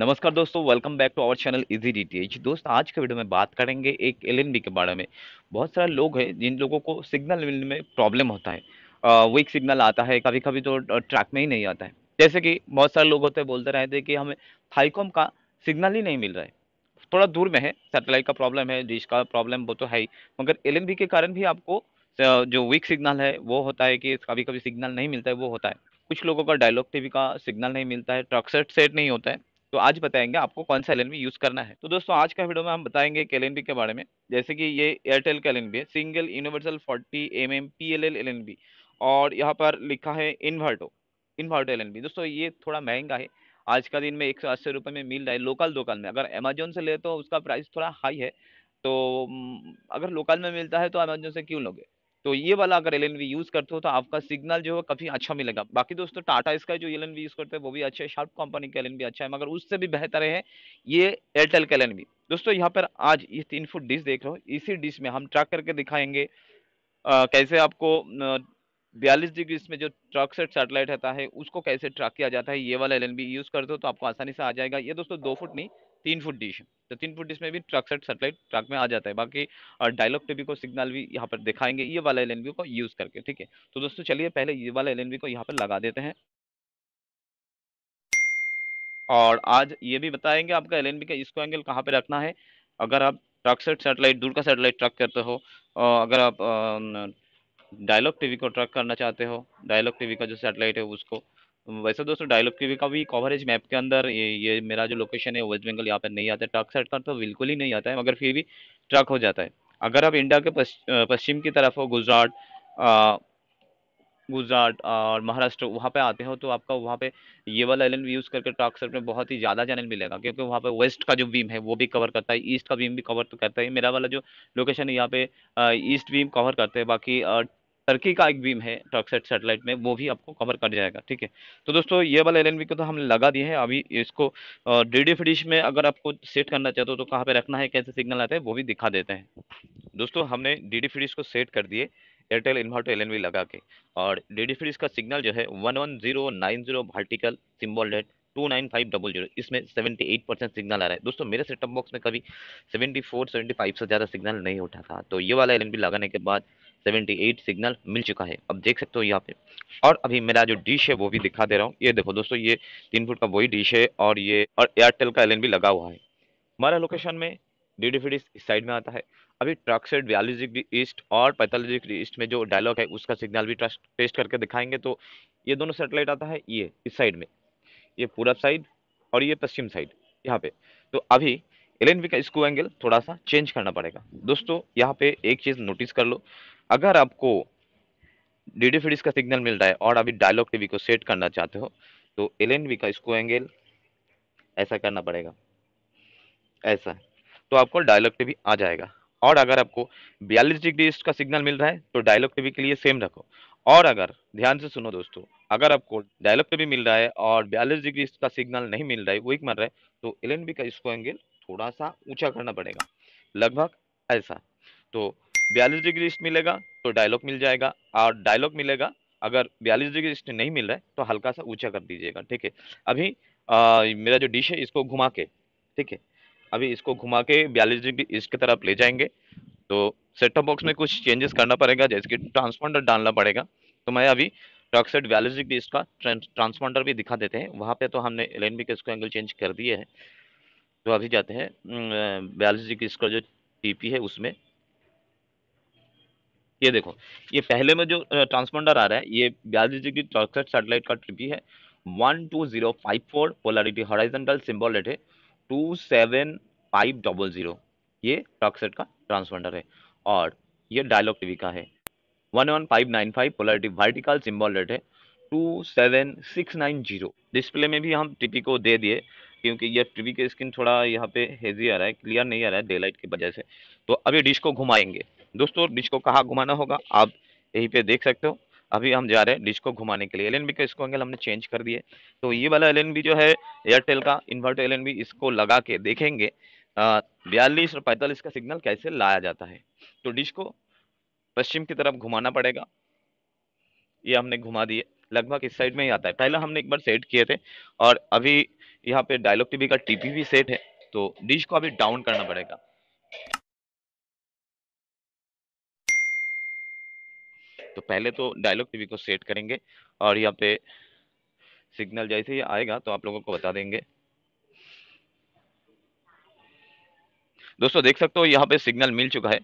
नमस्कार दोस्तों welcome back to our channel easy DTH दोस्त आज के वीडियो में बात करेंगे एक एलएनबी के बारे में बहुत सारे लोग हैं जिन लोगों को सिग्नल मिलने में प्रॉब्लम होता है वीक सिग्नल आता है कभी कभी तो ट्रैक में ही नहीं आता है जैसे कि बहुत सारे लोग होते हैं बोलते रहते हैं कि हमें थाईकॉम का सिग्नल ही नहीं मिल रहा है थोड़ा दूर में है सेटेलाइट का प्रॉब्लम है डिश का प्रॉब्लम वो तो है ही मगर एल के कारण भी आपको जो वीक सिग्नल है वो होता है कि कभी कभी सिग्नल नहीं मिलता है वो होता है कुछ लोगों का डायलॉग टीवी का सिग्नल नहीं मिलता है ट्रक सेट सेट नहीं होता है तो आज बताएंगे आपको कौन सा एल यूज करना है तो दोस्तों आज का वीडियो में हम बताएंगे एक एल के बारे में जैसे कि ये एयरटेल का एल है single universal forty M M P L L L और यहाँ पर लिखा है इन्वर्टो इन्वर्टो एल दोस्तों ये थोड़ा महंगा है आज का दिन में एक सौ अस्सी रुपये में मिल रहा है लोकल दुकान में अगर अमेजोन से ले तो उसका प्राइस थोड़ा हाई है तो अगर लोकल में मिलता है तो अमेजोन से क्यों लोगे तो ये वाला अगर एल यूज करते हो तो आपका सिग्नल जो है काफी अच्छा मिलेगा बाकी दोस्तों टाटा इसका जो एल यूज करते हैं वो भी अच्छा है शार्प कंपनी का एल अच्छा है मगर उससे भी बेहतर है ये एयरटेल का एल दोस्तों यहाँ पर आज ये तीन फुट डिश देख रहे हो इसी डिश में हम ट्रैक करके दिखाएंगे आ, कैसे आपको बयालीस डिग्री इसमें जो ट्रक सेट सेटेलाइट रहता है उसको कैसे ट्रैक किया जाता है ये वाला एल यूज़ करते हो तो आपको आसानी से आ जाएगा ये दोस्तों दो फुट नहीं तीन फुट डिश तो तीन फुट डिश में भी ट्रक सेट सेटेलाइट ट्रक में आ जाता है बाकी और डायलॉग टीवी को सिग्नल भी यहाँ पर दिखाएंगे ये वाला एल को यूज़ करके ठीक है तो दोस्तों चलिए पहले ये वाला एल को यहाँ पर लगा देते हैं और आज ये भी बताएंगे आपका एल का इसको एंगल कहाँ पे रखना है अगर आप ट्रक सेट सेटेलाइट दूर का सेटेलाइट ट्रक करते हो अगर आप डायलॉग टीवी को ट्रक करना चाहते हो डायलॉग टीवी का जो सेटेलाइट है उसको वैसे तो दोस्तों डायलॉग की भी का भी कवरेज मैप के अंदर ये ये मेरा जो लोकेशन है वेस्ट बंगाल यहाँ पर नहीं आता है ट्रक साइड का तो बिल्कुल ही नहीं आता है मगर फिर भी ट्रक हो जाता है अगर आप इंडिया के पश्चिम की तरफ हो गुजरात गुजरात और महाराष्ट्र वहाँ पे आते हो तो आपका वहाँ पे ये वाला भी यूज़ करके टॉक सर्फ में बहुत ही ज़्यादा चैनल मिलेगा क्योंकि वहाँ पे वेस्ट का जो बीम है वो भी कवर करता है ईस्ट का बीम भी कवर तो करता है मेरा वाला जो लोकेशन है यहाँ पे ईस्ट बीम कवर करते हैं बाकी टर्की का एक बीम है टॉक्सेट सेटेलाइट में वो भी आपको कवर कर जाएगा ठीक है तो दोस्तों ये वाला एल को तो हमने लगा दिए हैं अभी इसको डी फ्रिश में अगर आपको सेट करना चाहते हो तो कहाँ पे रखना है कैसे सिग्नल आता है वो भी दिखा देते हैं दोस्तों हमने डी फ्रिश को सेट कर दिए एयरटेल इन्वर्टर एल लगा के और डी फ्रीज का सिग्नल जो है one one zero nine zero vertical symbol rate two nine five double zero इसमें सेवेंटी एट परसेंट सिग्नल आ रहा है दोस्तों मेरे सेटअप बॉक्स में कभी सेवेंटी फोर सेवेंटी फाइव से ज़्यादा सिग्नल नहीं उठा था तो ये वाला एल लगाने के बाद 78 सिग्नल मिल चुका है अब देख सकते हो यहाँ पे और अभी मेरा जो डिश है वो भी दिखा दे रहा हूँ ये देखो दोस्तों ये तीन फुट का वही डिश है और ये और एयरटेल का एल भी लगा हुआ है हमारा लोकेशन में डी डी इस साइड में आता है अभी ट्रक से बयालीस डिग्री ईस्ट और पैंतालीस डिग्री ईस्ट में जो डायलॉग है उसका सिग्नल भी टेस्ट करके दिखाएंगे तो ये दोनों सेटेलाइट आता है ये इस साइड में ये पूरब साइड और ये पश्चिम साइड यहाँ पे तो अभी एल का इसको एंगल थोड़ा सा चेंज करना पड़ेगा दोस्तों यहाँ पे एक चीज़ नोटिस कर लो अगर आपको डी फिडिस का सिग्नल मिल रहा है और अभी डायलॉग टीवी को सेट करना चाहते हो तो एल वी का इसको एंगल ऐसा करना पड़ेगा ऐसा तो आपको डायलॉग टीवी आ जाएगा और अगर आपको बयालीस डिग्री ईस्ट का सिग्नल मिल रहा है तो डायलॉग टीवी के लिए सेम रखो और अगर ध्यान से सुनो दोस्तों अगर आपको डायलॉग टीवी मिल रहा है और बयालीस डिग्री ईस्ट का सिग्नल नहीं मिल रहा है वीक मर रहा है तो एल का इसको एंगल थोड़ा सा ऊंचा करना पड़ेगा लगभग ऐसा तो बयालीस डिग्री ईस्ट मिलेगा तो डायलॉग मिल जाएगा और डायलॉग मिलेगा अगर बयालीस डिग्री ईस्ट नहीं मिल रहा है तो हल्का सा ऊंचा कर दीजिएगा ठीक है अभी आ, मेरा जो डिश है इसको घुमा के ठीक है अभी इसको घुमा के बयालीस डिग्री ईस्ट की तरफ ले जाएंगे तो सेटअप बॉक्स में कुछ चेंजेस करना पड़ेगा जैसे कि ट्रांसपॉन्डर डालना पड़ेगा तो मैं अभी टॉक बयालीस डिग्री इसका ट्रांसपॉन्डर भी दिखा देते हैं वहाँ पर तो हमने एल के इसको एंगल चेंज कर दिए हैं तो अभी जाते हैं बयालीस डिग्री इसका जो टी है उसमें ये देखो ये पहले में जो ट्रांसपोंडर आ रहा है ये बयालीस डिग्री चौसठ सेटेलाइट का ट्रिपी है one two zero five four polarity horizontal symbol rate है two seven five double zero ये टॉक्सेट का ट्रांसपोंडर है और ये डायलॉग टीवी का है one one five nine five polarity vertical symbol rate है two seven six nine zero display में भी हम टीपी को दे दिए क्योंकि ये टीवी की स्क्रीन थोड़ा यहाँ पे हेजी आ रहा है क्लियर नहीं आ रहा है डे लाइट की वजह से तो अभी डिश को घुमाएंगे दोस्तों डिश को कहाँ घुमाना होगा आप यहीं पे देख सकते हो अभी हम जा रहे हैं डिश को घुमाने के लिए एल का इसको एंगल हमने चेंज कर दिए तो ये वाला एल जो है एयरटेल का इन्वर्टर एल इसको लगा के देखेंगे बयालीस और पैंतालीस का सिग्नल कैसे लाया जाता है तो डिश को पश्चिम की तरफ घुमाना पड़ेगा ये हमने घुमा दिए लगभग इस साइड में ही आता है पहला हमने एक बार सेट किए थे और अभी यहाँ पे डायलॉग टीवी का टीपी भी सेट है तो डिश को अभी डाउन करना पड़ेगा तो पहले तो डायलॉग टीवी को सेट करेंगे और यहाँ पे सिग्नल जैसे ही आएगा तो आप लोगों को बता देंगे दोस्तों देख सकते हो यहाँ पे सिग्नल मिल चुका है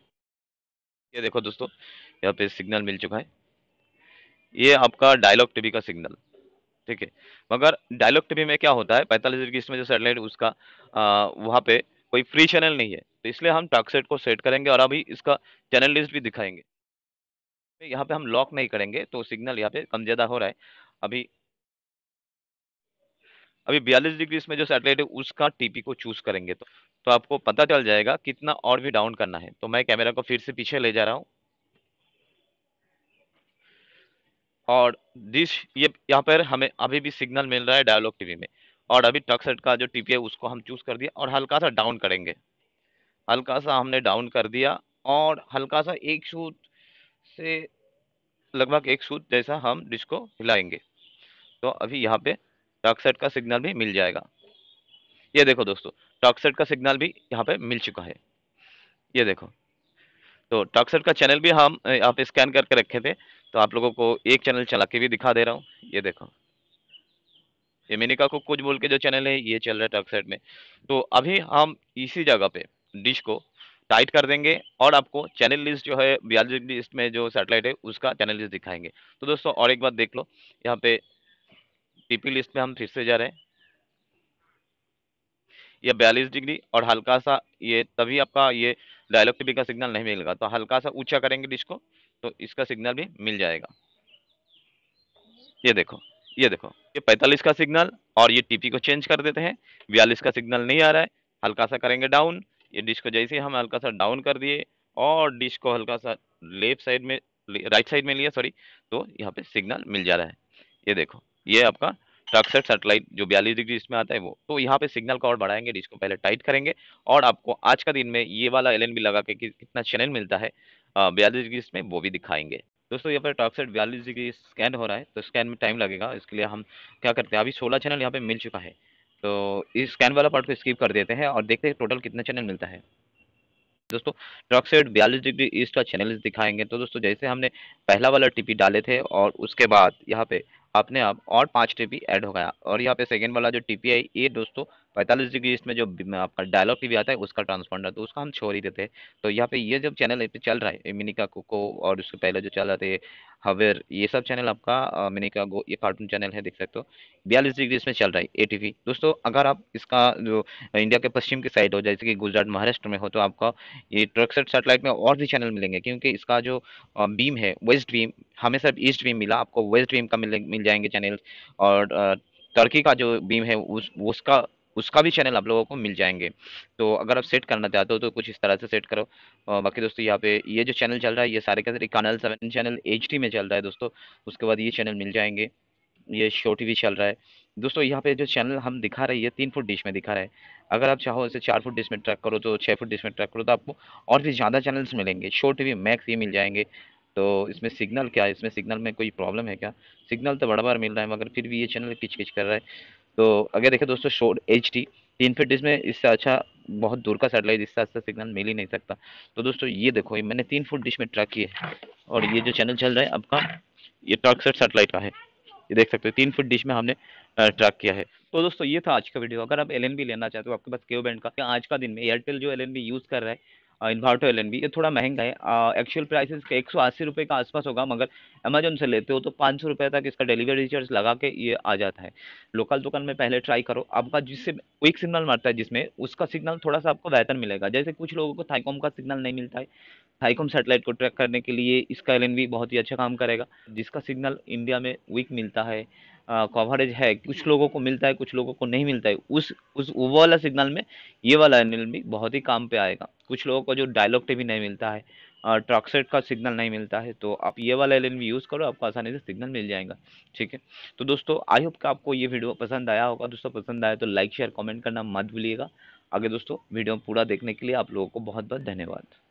ये देखो दोस्तों यहाँ पे सिग्नल मिल चुका है ये आपका डायलॉग टीवी का सिग्नल ठीक है मगर डायलॉग टीवी में क्या होता है पैंतालीस डिग्री इसमें जो सेटेलाइट उसका वहाँ पे कोई फ्री चैनल नहीं है तो इसलिए हम टॉक सेट को सेट करेंगे और अभी इसका चैनल लिस्ट भी दिखाएंगे यहाँ पे हम लॉक नहीं करेंगे तो सिग्नल यहाँ पे कम ज़्यादा हो रहा है अभी अभी बयालीस डिग्री में जो सैटेलाइट है उसका टीपी को चूज करेंगे तो तो आपको पता चल जाएगा कितना और भी डाउन करना है तो मैं कैमरा को फिर से पीछे ले जा रहा हूँ और दिस ये यहाँ पर हमें अभी भी सिग्नल मिल रहा है डायलॉग टीवी में और अभी टक सेट का जो टीपी है उसको हम चूज कर दिया और हल्का सा डाउन करेंगे हल्का सा हमने डाउन कर दिया और हल्का सा एक शूट से लगभग एक सूत जैसा हम डिश को हिलाएंगे तो अभी यहाँ पे टॉक्सेट का सिग्नल भी मिल जाएगा ये देखो दोस्तों टॉक्सेट का सिग्नल भी यहाँ पे मिल चुका है ये देखो तो टॉक्सेट का चैनल भी हम यहाँ पे स्कैन करके रखे थे तो आप लोगों को एक चैनल चला के भी दिखा दे रहा हूँ ये देखो ये मेनिका को कुछ बोल के जो चैनल है ये चल रहा है टॉक्सेट में तो अभी हम इसी जगह पे डिश को टाइट कर देंगे और आपको चैनल लिस्ट जो है बयालीस लिस्ट में जो सैटेलाइट है उसका चैनल लिस्ट दिखाएंगे तो दोस्तों और एक बात देख लो यहाँ पे टीपी लिस्ट में हम फिर से जा रहे हैं यह बयालीस डिग्री और हल्का सा ये तभी आपका ये डायलॉग टीपी का सिग्नल नहीं मिलेगा तो हल्का सा ऊंचा करेंगे डिश को तो इसका सिग्नल भी मिल जाएगा ये देखो ये देखो ये 45 का सिग्नल और ये टीपी को चेंज कर देते हैं बयालीस का सिग्नल नहीं आ रहा है हल्का सा करेंगे डाउन ये डिश को जैसे हम हल्का सा डाउन कर दिए और डिश को हल्का सा लेफ्ट साइड में राइट साइड में लिया सॉरी तो यहाँ पे सिग्नल मिल जा रहा है ये देखो ये आपका ट्रक्सेट सेटेलाइट जो बयालीस डिग्री इसमें आता है वो तो यहाँ पे सिग्नल का और बढ़ाएंगे डिश को पहले टाइट करेंगे और आपको आज का दिन में ये वाला एल भी लगा के कि कितना चैनल मिलता है बयालीस डिग्री इसमें वो भी दिखाएंगे दोस्तों यहाँ पर टॉक्सेट बयालीस डिग्री स्कैन हो रहा है तो स्कैन में टाइम लगेगा इसके लिए हम क्या करते हैं अभी सोलह चैनल यहाँ पे मिल चुका है तो इस स्कैन वाला पार्ट को स्किप कर देते हैं और देखते हैं टोटल कितना चैनल मिलता है दोस्तों ट्रक बयालीस डिग्री ईस्ट का चैनल दिखाएंगे तो दोस्तों जैसे हमने पहला वाला टीपी डाले थे और उसके बाद यहाँ पे अपने आप और पाँच टीपी ऐड हो गया और यहाँ पे सेकेंड वाला जो टीपी है ये दोस्तों पैंतालीस डिग्री इसमें जो आपका डायलॉग टीवी आता है उसका ट्रांसपोंडर तो उसका हम छोड़ ही देते हैं तो यहाँ पे ये जब चैनल पे चल रहा है मिनिका कोको और उसके पहले जो चल रहा थे हवेर ये सब चैनल आपका मिनिका गो ये कार्टून चैनल है देख सकते हो बयालीस डिग्री इसमें चल रहा है ए दोस्तों अगर आप इसका जो इंडिया के पश्चिम की साइड हो जैसे कि गुजरात महाराष्ट्र में हो तो आपका ये ट्रकसेट सेटेलाइट में और भी चैनल मिलेंगे क्योंकि इसका जो बीम है वेस्ट बीम हमें सिर्फ ईस्ट बीम मिला आपको वेस्ट बीम का मिल मिल जाएंगे चैनल और टर्की का जो बीम है उस उसका उसका भी चैनल आप लोगों को मिल जाएंगे तो अगर आप सेट करना चाहते हो तो कुछ इस तरह से सेट करो बाकी दोस्तों यहाँ पे ये जो चैनल चल रहा है ये सारे का सारे कानल सेवन चैनल एच में चल रहा है दोस्तों उसके बाद ये चैनल मिल जाएंगे ये शो टी चल रहा है दोस्तों यहाँ पे जो चैनल हम दिखा रहे हैं ये तीन फुट डिश में दिखा रहा है अगर आप चाहो इसे चार फुट डिश में ट्रैक करो तो छः फुट डिश में ट्रैक करो तो आपको और भी ज़्यादा चैनल्स मिलेंगे शो टी मैक्स ये मिल जाएंगे तो इसमें सिग्नल क्या है इसमें सिग्नल में कोई प्रॉब्लम है क्या सिग्नल तो बड़ा बार मिल रहा है मगर फिर भी ये चैनल किच किच कर रहा है तो अगर देखें दोस्तों शोर एच डी तीन फिट इसमें इससे अच्छा बहुत दूर का सेटेलाइट इससे अच्छा सिग्नल मिल ही नहीं सकता तो दोस्तों ये देखो ये मैंने तीन फुट डिश में ट्रैक किया है और ये जो चैनल चल रहा है आपका ये ट्रक सेट सेटेलाइट का है ये देख सकते हो तीन फुट डिश में हमने ट्रैक किया है तो दोस्तों ये था आज का वीडियो अगर आप एल लेना चाहते हो आपके पास केव बैंड का आज का दिन में एयरटेल जो एल यूज़ कर रहा है इन्वर्टर एल ये थोड़ा महंगा है एक्चुअल प्राइस इसका एक सौ अस्सी रुपये का आसपास होगा मगर अमेजोन से लेते हो तो पाँच सौ रुपये तक इसका डिलीवरी चार्ज लगा के ये आ जाता है लोकल दुकान में पहले ट्राई करो आपका जिससे एक सिग्नल मारता है जिसमें उसका सिग्नल थोड़ा सा आपको बेहतर मिलेगा जैसे कुछ लोगों को थाईकॉम का सिग्नल नहीं मिलता है थाईकॉम सेटेलाइट को ट्रैक करने के लिए इसका एल बहुत ही अच्छा काम करेगा जिसका सिग्नल इंडिया में वीक मिलता है कवरेज है कुछ लोगों को मिलता है कुछ लोगों को नहीं मिलता है उस उस वो वाला सिग्नल में ये वाला एल बहुत ही काम पे आएगा कुछ लोगों को जो डायलॉग टीवी नहीं मिलता है और ट्रॉक्सेट का सिग्नल नहीं मिलता है तो आप ये वाला एल भी यूज़ करो आपको आसानी से सिग्नल मिल जाएगा ठीक है तो दोस्तों आई होप कि आपको ये वीडियो पसंद आया होगा दोस्तों पसंद आया तो लाइक शेयर कमेंट करना मत भूलिएगा आगे दोस्तों वीडियो पूरा देखने के लिए आप लोगों को बहुत बहुत धन्यवाद